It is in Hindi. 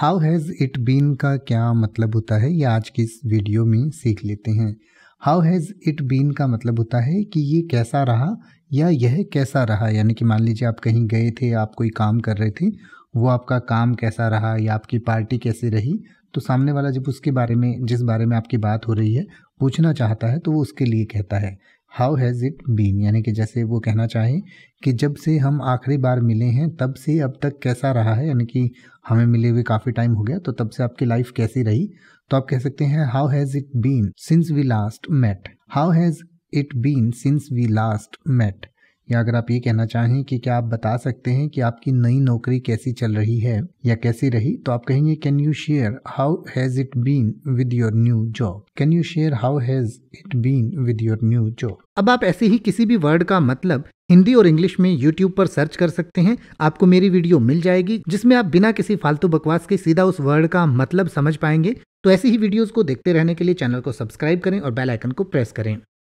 हाउ हैज़ इट बीन का क्या मतलब होता है ये आज की इस वीडियो में सीख लेते हैं हाउ हैज़ इट बीन का मतलब होता है कि ये कैसा रहा या यह कैसा रहा यानी कि मान लीजिए आप कहीं गए थे आप कोई काम कर रहे थे वो आपका काम कैसा रहा या आपकी पार्टी कैसी रही तो सामने वाला जब उसके बारे में जिस बारे में आपकी बात हो रही है पूछना चाहता है तो वो उसके लिए कहता है हाउ हैज़ इट बीन यानी कि जैसे वो कहना चाहें कि जब से हम आखिरी बार मिले हैं तब से अब तक कैसा रहा है यानी कि हमें मिले हुए काफ़ी टाइम हो गया तो तब से आपकी लाइफ कैसी रही तो आप कह सकते हैं how has it been since we last met how has it been since we last met या अगर आप ये कहना चाहें कि क्या आप बता सकते हैं कि आपकी नई नौकरी कैसी चल रही है या कैसी रही तो आप कहेंगे can you share how has it been with your new job can you share how has it been with your new job अब आप ऐसे ही किसी भी वर्ड का मतलब हिंदी और इंग्लिश में यूट्यूब पर सर्च कर सकते हैं आपको मेरी वीडियो मिल जाएगी जिसमें आप बिना किसी फालतू बकवास के सीधा उस वर्ड का मतलब समझ पाएंगे तो ऐसी ही वीडियोस को देखते रहने के लिए चैनल को सब्सक्राइब करें और बेल आइकन को प्रेस करें